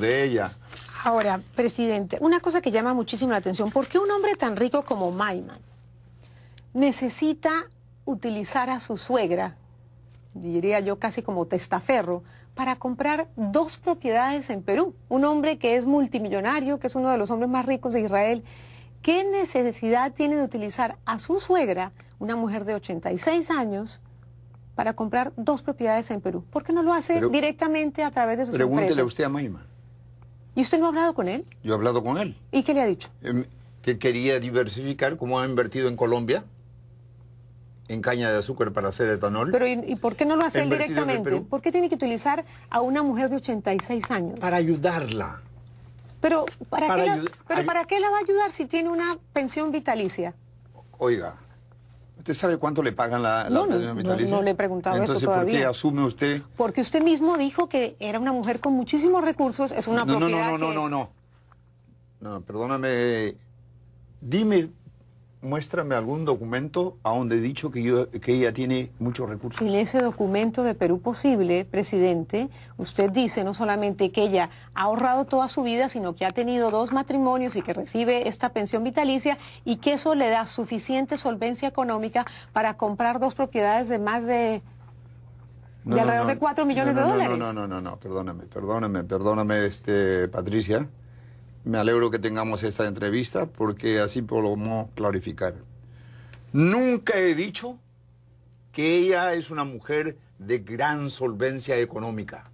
de ella. Ahora, presidente, una cosa que llama muchísimo la atención, ¿por qué un hombre tan rico como Maiman necesita utilizar a su suegra, diría yo casi como testaferro, para comprar dos propiedades en Perú? Un hombre que es multimillonario, que es uno de los hombres más ricos de Israel, ¿qué necesidad tiene de utilizar a su suegra, una mujer de 86 años, para comprar dos propiedades en Perú? ¿Por qué no lo hace directamente a través de sus Pregúntele a usted a Maiman. ¿Y usted no ha hablado con él? Yo he hablado con él. ¿Y qué le ha dicho? Em, que quería diversificar, como ha invertido en Colombia, en caña de azúcar para hacer etanol. Pero ¿y, por qué no lo hace él directamente? ¿Por qué tiene que utilizar a una mujer de 86 años? Para ayudarla. Pero ¿para, pero ¿para qué la va a ayudar si tiene una pensión vitalicia? Oiga, ¿Usted sabe cuánto le pagan la, la no, no, no, le he preguntado Entonces, eso todavía. ¿por qué asume usted? Porque usted mismo dijo que era una mujer con muchísimos recursos, es una no, propiedad No, no, no, no, no, no. No, perdóname. Eh, dime muéstrame algún documento a donde he dicho que, ella tiene muchos recursos. En ese documento de Perú Posible, presidente, usted dice no solamente que ella ha ahorrado toda su vida, sino que ha tenido dos matrimonios y que recibe esta pensión vitalicia y que eso le da suficiente solvencia económica para comprar dos propiedades de más de... de alrededor de 4 millones de dólares. No, no, no, no, no, perdóname, perdóname, perdóname, este, Patricia. Me alegro que tengamos esta entrevista porque así podemos clarificar. Nunca he dicho que ella es una mujer de gran solvencia económica.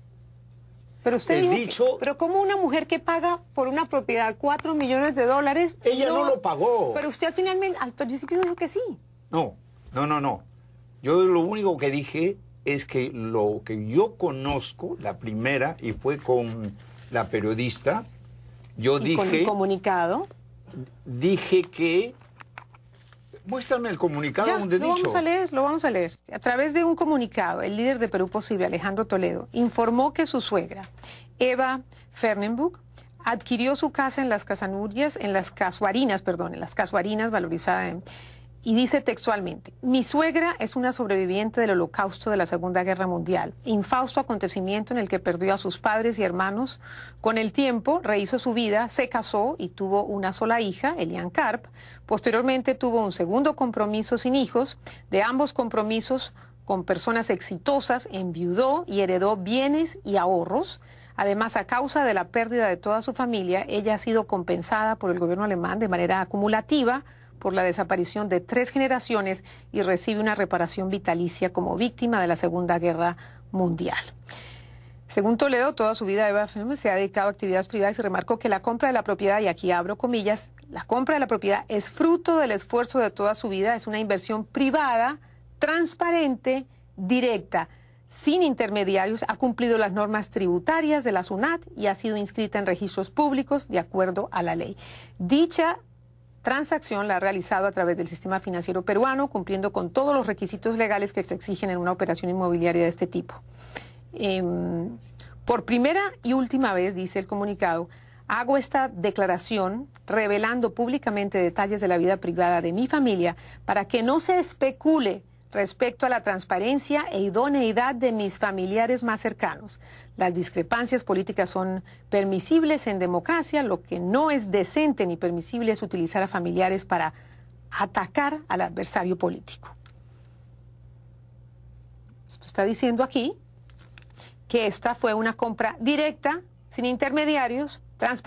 Pero usted dijo dicho, pero como una mujer que paga por una propiedad 4 millones de dólares. Ella no, lo pagó. Pero usted finalmente al principio dijo que sí. No, no, no, no. Yo lo único que dije es que lo que yo conozco, la primera, y fue con la periodista, yo ¿Y dije... Con el comunicado? Dije que... Muéstrame el comunicado donde lo vamos a leer, lo vamos a leer. A través de un comunicado, el líder de Perú Posible, Alejandro Toledo, informó que su suegra, Eva Fernenbuch, adquirió su casa en las Casanurias, en las Casuarinas, perdón, en las Casuarinas, valorizada en y dice textualmente, mi suegra es una sobreviviente del holocausto de la Segunda Guerra Mundial, infausto acontecimiento en el que perdió a sus padres y hermanos. Con el tiempo rehizo su vida, se casó y tuvo una sola hija, Elian Karp. Posteriormente tuvo un segundo compromiso sin hijos. De ambos compromisos con personas exitosas, enviudó y heredó bienes y ahorros. Además, a causa de la pérdida de toda su familia, ella ha sido compensada por el gobierno alemán de manera acumulativa por la desaparición de tres generaciones y recibe una reparación vitalicia como víctima de la Segunda Guerra Mundial. Según Toledo, toda su vida Eva se ha dedicado a actividades privadas y remarcó que la compra de la propiedad, y aquí abro comillas, la compra de la propiedad es fruto del esfuerzo de toda su vida, es una inversión privada, transparente, directa sin intermediarios, ha cumplido las normas tributarias de la SUNAT y ha sido inscrita en registros públicos de acuerdo a la ley. Dicha transacción la ha realizado a través del sistema financiero peruano, cumpliendo con todos los requisitos legales que se exigen en una operación inmobiliaria de este tipo. Em, por primera y última vez, dice el comunicado, hago esta declaración revelando públicamente detalles de la vida privada de mi familia para que no se especule respecto a la transparencia e idoneidad de mis familiares más cercanos. Las discrepancias políticas son permisibles en democracia, lo que no es decente ni permisible es utilizar a familiares para atacar al adversario político. Esto está diciendo aquí que esta fue una compra directa, sin intermediarios, transparente.